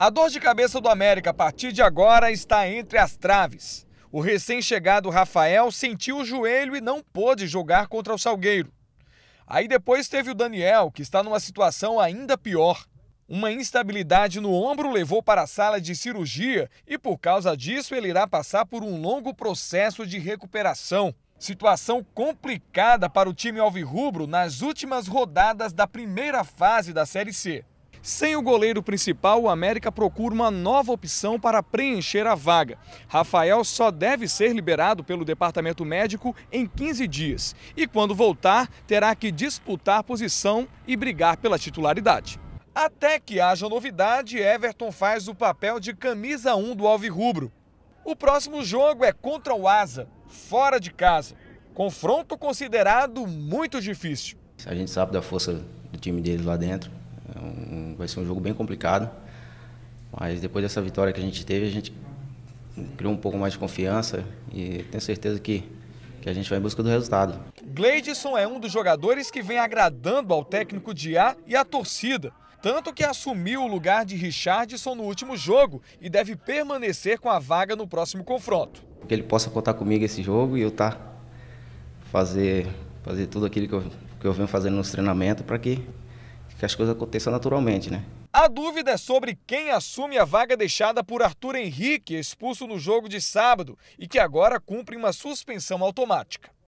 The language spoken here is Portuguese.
A dor de cabeça do América a partir de agora está entre as traves. O recém-chegado Rafael sentiu o joelho e não pôde jogar contra o Salgueiro. Aí depois teve o Daniel, que está numa situação ainda pior. Uma instabilidade no ombro levou para a sala de cirurgia e, por causa disso, ele irá passar por um longo processo de recuperação. Situação complicada para o time alvirrubro nas últimas rodadas da primeira fase da Série C. Sem o goleiro principal, o América procura uma nova opção para preencher a vaga. Rafael só deve ser liberado pelo departamento médico em 15 dias e, quando voltar, terá que disputar posição e brigar pela titularidade. Até que haja novidade, Everton faz o papel de camisa 1 do Alvirrubro. O próximo jogo é contra o Asa, fora de casa. Confronto considerado muito difícil. A gente sabe da força do time deles lá dentro é um, vai ser um jogo bem complicado. Mas depois dessa vitória que a gente teve, a gente criou um pouco mais de confiança e tenho certeza que, que a gente vai em busca do resultado. Gleidson é um dos jogadores que vem agradando ao técnico de A e à torcida. Tanto que assumiu o lugar de Richardson no último jogo e deve permanecer com a vaga no próximo confronto. Que ele possa contar comigo esse jogo e eu estar tá fazer, fazer tudo aquilo que eu, que eu venho fazendo nos treinamentos para que que as coisas aconteçam naturalmente, né? A dúvida é sobre quem assume a vaga deixada por Arthur Henrique, expulso no jogo de sábado e que agora cumpre uma suspensão automática.